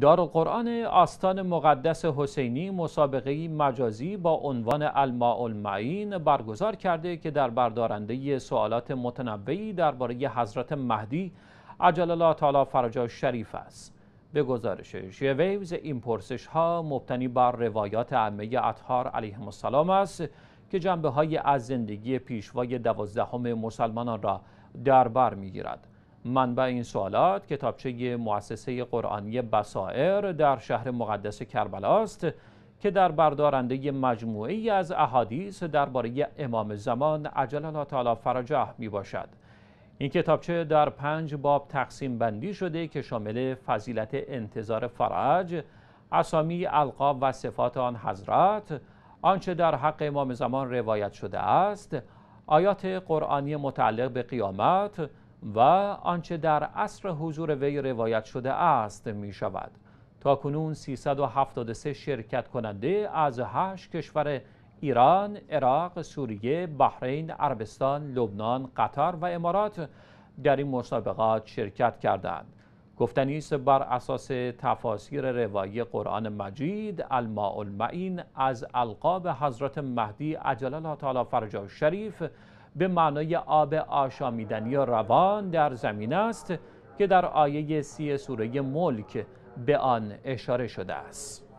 دارالقرآن آستان مقدس حسینی مسابقه مجازی با عنوان الماء المعین برگزار کرده که در بردارنده سوالات متنوعی درباره حضرت مهدی عجل الله تعالی فرجا شریف است به گزارش شیویوز این پرسش ها مبتنی بر روایات عمه اطهار علیهم السلام است که جنبه های از زندگی پیشوای دوازدهم مسلمانان را در بر گیرد منبع این سوالات کتابچه مؤسسه قرآنی بسائر در شهر مقدس کربلا است که در بردارنده مجموعی از احادیث درباره امام زمان عجل الله تعالی فرجه می باشد. این کتابچه در پنج باب تقسیم بندی شده که شامل فضیلت انتظار فرج، اسامی القاب و صفات آن حضرت، آنچه در حق امام زمان روایت شده است، آیات قرآنی متعلق به قیامت، و آنچه در عصر حضور وی روایت شده است می شود تا کنون 373 شرکت کننده از 8 کشور ایران، عراق، سوریه، بحرین، عربستان، لبنان، قطر و امارات در این مسابقات شرکت کردند. گفتنی است بر اساس تفاسیر روایی قرآن مجید الماء المعین از القاب حضرت مهدی عجل الله تعالی فرجا شریف به معنای آب آشامیدن یا روان در زمین است که در آیه سی سوره ملک به آن اشاره شده است